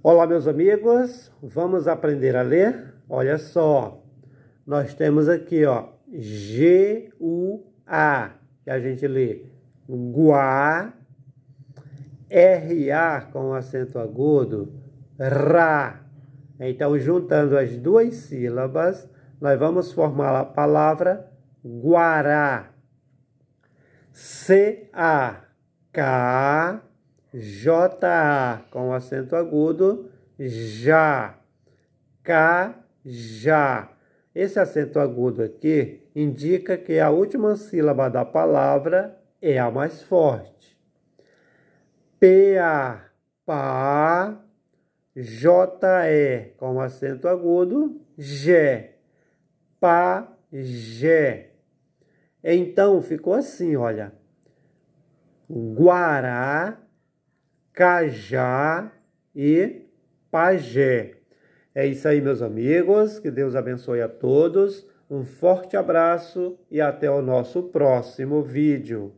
Olá, meus amigos, vamos aprender a ler? Olha só, nós temos aqui, ó, G-U-A, que a gente lê Guá, R-A com acento agudo, Ra. Então, juntando as duas sílabas, nós vamos formar a palavra Guará. C-A-K-A. JA com acento agudo, já. K, já. Esse acento agudo aqui indica que a última sílaba da palavra é a mais forte. PA, PA, JE com acento agudo, G, PA, G. Então ficou assim, olha. Guará, Cajá e Pajé. É isso aí, meus amigos. Que Deus abençoe a todos. Um forte abraço e até o nosso próximo vídeo.